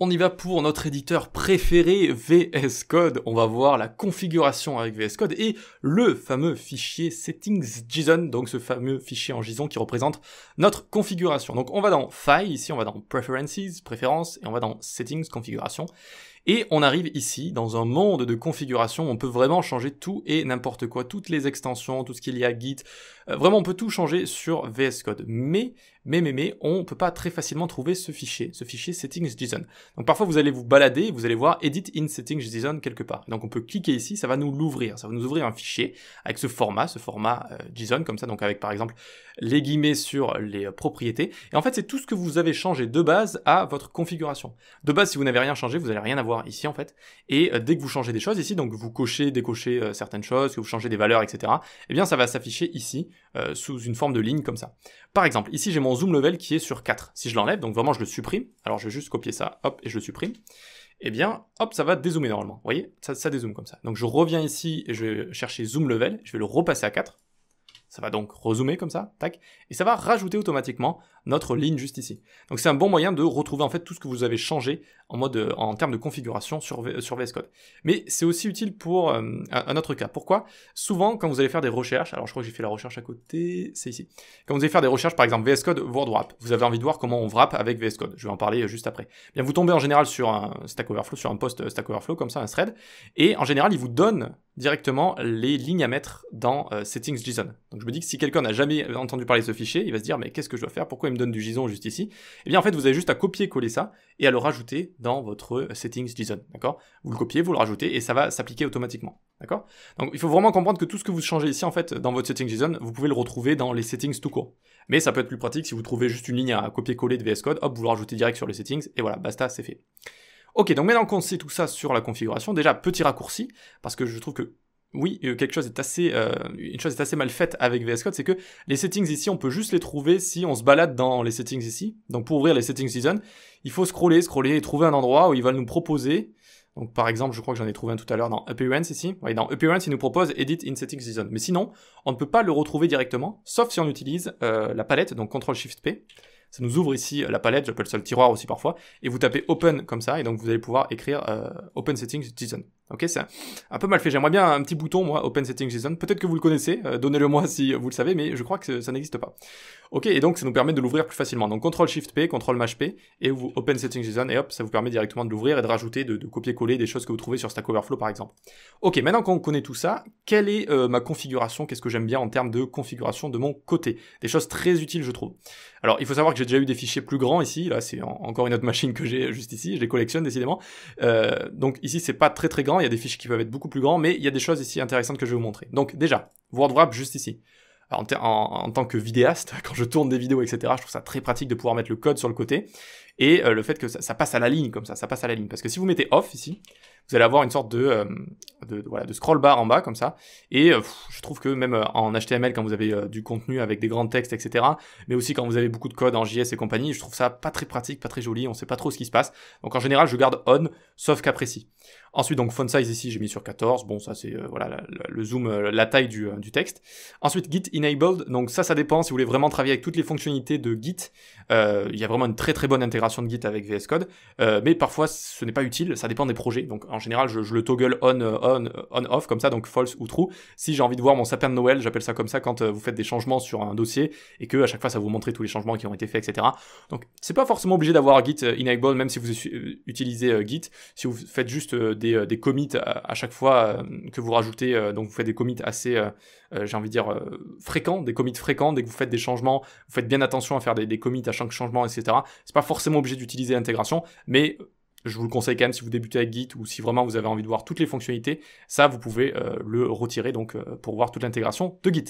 On y va pour notre éditeur préféré, VS Code. On va voir la configuration avec VS Code et le fameux fichier settings.json, donc ce fameux fichier en JSON qui représente notre configuration. Donc on va dans File, ici on va dans Preferences, Préférences, et on va dans Settings, Configuration. Et on arrive ici, dans un monde de configuration, on peut vraiment changer tout et n'importe quoi, toutes les extensions, tout ce qu'il y a, Git, euh, vraiment on peut tout changer sur VS Code. Mais, mais, mais, mais, on peut pas très facilement trouver ce fichier, ce fichier settings.json. Donc parfois vous allez vous balader, vous allez voir edit in settings.json quelque part. Donc on peut cliquer ici, ça va nous l'ouvrir, ça va nous ouvrir un fichier avec ce format, ce format euh, JSON comme ça, donc avec par exemple les guillemets sur les euh, propriétés. Et en fait c'est tout ce que vous avez changé de base à votre configuration. De base si vous n'avez rien changé, vous n'allez rien avoir ici en fait. Et euh, dès que vous changez des choses ici, donc vous cochez, décochez euh, certaines choses, que vous changez des valeurs, etc. Eh bien ça va s'afficher ici euh, sous une forme de ligne comme ça. Par exemple, ici j'ai mon zoom level qui est sur 4. Si je l'enlève, donc vraiment je le supprime. Alors je vais juste copier ça, hop, et je le supprime et eh bien, hop, ça va dézoomer normalement. Vous voyez, ça, ça dézoome comme ça. Donc je reviens ici et je vais chercher zoom level, je vais le repasser à 4. Ça va donc rezoomer comme ça, tac, et ça va rajouter automatiquement notre ligne juste ici. Donc c'est un bon moyen de retrouver en fait tout ce que vous avez changé en mode euh, en termes de configuration sur, VS Code. Mais c'est aussi utile pour euh, un autre cas. Pourquoi Souvent quand vous allez faire des recherches, alors je crois que j'ai fait la recherche à côté, c'est ici. Quand vous allez faire des recherches par exemple VS Code WordWrap, vous avez envie de voir comment on wrap avec VS Code. Je vais en parler euh, juste après. Eh bien vous tombez en général sur un Stack Overflow, sur un post Stack Overflow comme ça, un thread, et en général il vous donne directement les lignes à mettre dans Settings.json. settings JSON. Donc, je me dis que si quelqu'un n'a jamais entendu parler de ce fichier, il va se dire mais qu'est-ce que je dois faire Pourquoi il me donne du JSON juste ici Eh bien en fait, vous avez juste à copier-coller ça et à le rajouter dans votre euh, settings JSON, d'accord Vous le copiez, vous le rajoutez et ça va s'appliquer automatiquement, d'accord Donc il faut vraiment comprendre que tout ce que vous changez ici en fait dans votre settings JSON, vous pouvez le retrouver dans les settings tout court. Mais ça peut être plus pratique si vous trouvez juste une ligne à copier-coller de VS Code, hop, vous le rajoutez direct sur les settings et voilà, basta, c'est fait. Ok, donc maintenant qu'on sait tout ça sur la configuration, déjà petit raccourci, parce que je trouve que oui, euh, quelque chose est assez, euh, une chose est assez mal faite avec VS Code, c'est que les settings ici, on peut juste les trouver si on se balade dans les settings ici. Donc pour ouvrir les settings season, il faut scroller, scroller et trouver un endroit où ils veulent nous proposer. Donc par exemple, je crois que j'en ai trouvé un tout à l'heure dans Appearance ici. Oui, dans Appearance, ils nous proposent Edit in Settings Season. Mais sinon, on ne peut pas le retrouver directement, sauf si on utilise euh, la palette, donc Ctrl-Shift-P. Ça nous ouvre ici la palette, j'appelle ça le tiroir aussi parfois, et vous tapez Open comme ça, et donc vous allez pouvoir écrire Open Settings Season. Ok, c'est un peu mal fait. J'aimerais bien un petit bouton, moi, Open settings JSON. Peut-être que vous le connaissez, euh, donnez-le moi si vous le savez, mais je crois que ça n'existe pas. Ok, et donc ça nous permet de l'ouvrir plus facilement. Donc CTRL SHIFT P, CTRL MASH P, et vous Open settings JSON, et hop, ça vous permet directement de l'ouvrir et de rajouter, de, copier-coller des choses que vous trouvez sur Stack Overflow par exemple. Ok, maintenant qu'on connaît tout ça, quelle est euh, ma configuration Qu'est-ce que j'aime bien en termes de configuration de mon côté Des choses très utiles, je trouve. Alors, il faut savoir que j'ai déjà eu des fichiers plus grands ici. Là, c'est encore une autre machine que j'ai juste ici. Je les collectionne décidément. Euh, donc ici, c'est pas très très grand il y a des fiches qui peuvent être beaucoup plus grands, mais il y a des choses ici intéressantes que je vais vous montrer. Donc déjà, Wordwrap juste ici. En, en, tant que vidéaste, quand je tourne des vidéos, etc., je trouve ça très pratique de pouvoir mettre le code sur le côté et euh, le fait que ça, passe à la ligne comme ça, ça passe à la ligne. Parce que si vous mettez off ici, vous allez avoir une sorte de, euh, voilà, de scroll bar en bas comme ça. Et euh, je trouve que même en HTML, quand vous avez du contenu avec des grands textes, etc., mais aussi quand vous avez beaucoup de code en JS et compagnie, je trouve ça pas très pratique, pas très joli, on sait pas trop ce qui se passe. Donc en général, je garde on, sauf cas Ensuite, donc font size ici, j'ai mis sur 14. Bon, ça c'est voilà le zoom, la taille du, du, texte. Ensuite, Git enabled. Donc ça, ça dépend. Si vous voulez vraiment travailler avec toutes les fonctionnalités de Git, euh, il y a vraiment une très très bonne intégration de Git avec VS Code, euh, mais parfois ce n'est pas utile, ça dépend des projets. Donc en général, je, le toggle on, euh, on, on, off comme ça, donc false ou true. Si j'ai envie de voir mon sapin de Noël, j'appelle ça comme ça quand vous faites des changements sur un dossier et que à chaque fois ça vous montre tous les changements qui ont été faits, etc. Donc c'est pas forcément obligé d'avoir Git enable, même si vous utilisez Git. Si vous faites juste des, des commits à, chaque fois que vous rajoutez, donc vous faites des commits assez, j'ai envie de dire, fréquents, des commits fréquents, dès que vous faites des changements, vous faites bien attention à faire des, des commits à changement, etc. C'est pas forcément obligé d'utiliser l'intégration, mais je vous le conseille quand même si vous débutez avec Git ou si vraiment vous avez envie de voir toutes les fonctionnalités, ça vous pouvez euh, le retirer donc euh, pour voir toute l'intégration de Git.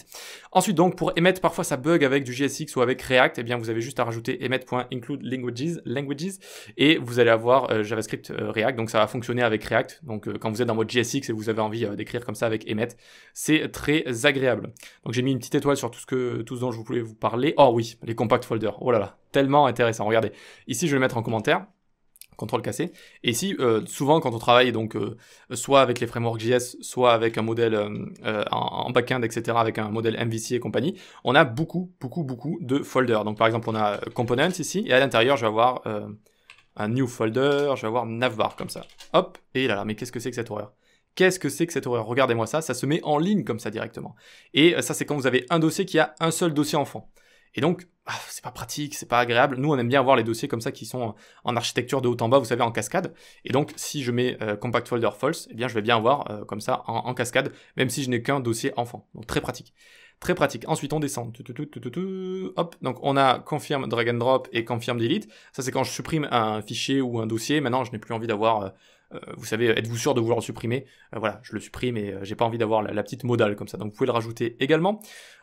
Ensuite donc pour émettre parfois ça bug avec du JSX ou avec React, et eh bien vous avez juste à rajouter emmet.include languages, languages et vous allez avoir euh, JavaScript React donc ça va fonctionner avec React. Donc quand vous êtes dans votre JSX et vous avez envie d'écrire comme ça avec emmet, c'est très agréable. Donc j'ai mis une petite étoile sur tout ce que tout ce dont je voulais vous parler. Oh oui, les compact folders. Oh là là, tellement intéressant. Regardez, ici je vais le mettre en commentaire contrôle cassé. Et ici, euh, souvent quand on travaille donc euh, soit avec les frameworks JS, soit avec un modèle euh, en, back-end, etc., avec un modèle MVC et compagnie, on a beaucoup, beaucoup, beaucoup de folders. Donc par exemple, on a components ici, et à l'intérieur, je vais avoir un new folder, je vais avoir navbar comme ça. Hop, et là là, mais qu'est-ce que c'est que cette horreur Qu'est-ce que c'est que cette horreur Regardez-moi ça, ça se met en ligne comme ça directement. Et ça, c'est quand vous avez un dossier qui a un seul dossier enfant. Et donc, ah, c'est pas pratique, c'est pas agréable. Nous, on aime bien avoir les dossiers comme ça qui sont en architecture de haut en bas, vous savez, en cascade. Et donc, si je mets euh, compact folder false, eh bien, je vais bien avoir euh, comme ça en, en, cascade, même si je n'ai qu'un dossier enfant. Donc, très pratique. Très pratique. Ensuite, on descend. Hop. Donc, on a confirm drag and drop et confirm delete. Ça, c'est quand je supprime un fichier ou un dossier. Maintenant, je n'ai plus envie d'avoir euh, euh, vous savez, êtes-vous sûr de vouloir le supprimer euh, Voilà, je le supprime et euh, j'ai pas envie d'avoir la, petite modale comme ça. Donc vous pouvez le rajouter également.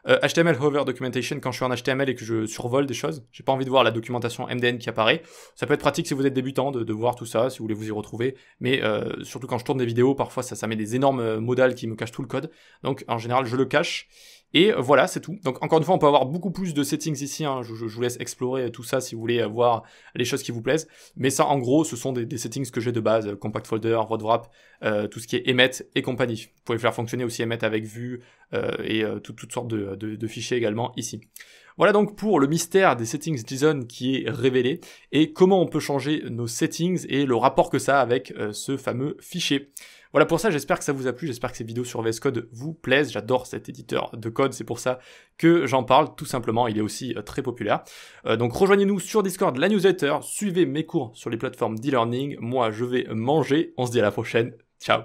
HTML hover documentation quand je suis en HTML et que je survole des choses, j'ai pas envie de voir la documentation MDN qui apparaît. Ça peut être pratique si vous êtes débutant de, voir tout ça, si vous voulez vous y retrouver. Mais surtout quand je tourne des vidéos, parfois ça, met des énormes modales qui me cachent tout le code. Donc en général, je le cache. Et voilà, c'est tout. Donc encore une fois, on peut avoir beaucoup plus de settings ici. Hein. Je, vous laisse explorer tout ça si vous voulez voir les choses qui vous plaisent. Mais ça, en gros, ce sont des, settings que j'ai de base, Folder, Roadwrap, euh, tout ce qui est Emmet et compagnie. Vous pouvez faire fonctionner aussi Emmet avec Vue euh, et euh, toutes, toutes sortes de, fichiers également ici. Voilà donc pour le mystère des settings JSON qui est révélé et comment on peut changer nos settings et le rapport que ça a avec euh, ce fameux fichier. Voilà pour ça, j'espère que ça vous a plu, j'espère que ces vidéos sur VS Code vous plaisent, j'adore cet éditeur de code, c'est pour ça que j'en parle, tout simplement, il est aussi euh, très populaire. Euh, donc rejoignez-nous sur Discord, la newsletter, suivez mes cours sur les plateformes d'e-learning, moi je vais manger, on se dit à la prochaine, ciao